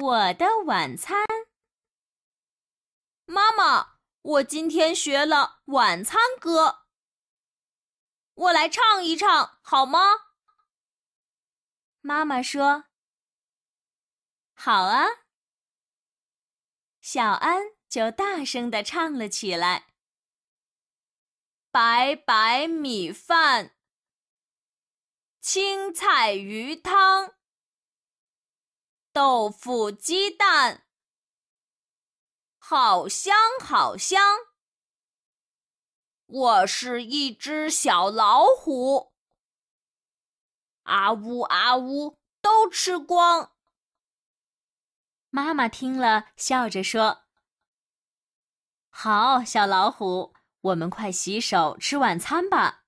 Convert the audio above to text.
我的晚餐，妈妈，我今天学了晚餐歌，我来唱一唱好吗？妈妈说：“好啊。”小安就大声的唱了起来：“白白米饭，青菜鱼汤。”豆腐鸡蛋，好香好香。我是一只小老虎，啊呜啊呜，都吃光。妈妈听了，笑着说：“好，小老虎，我们快洗手吃晚餐吧。”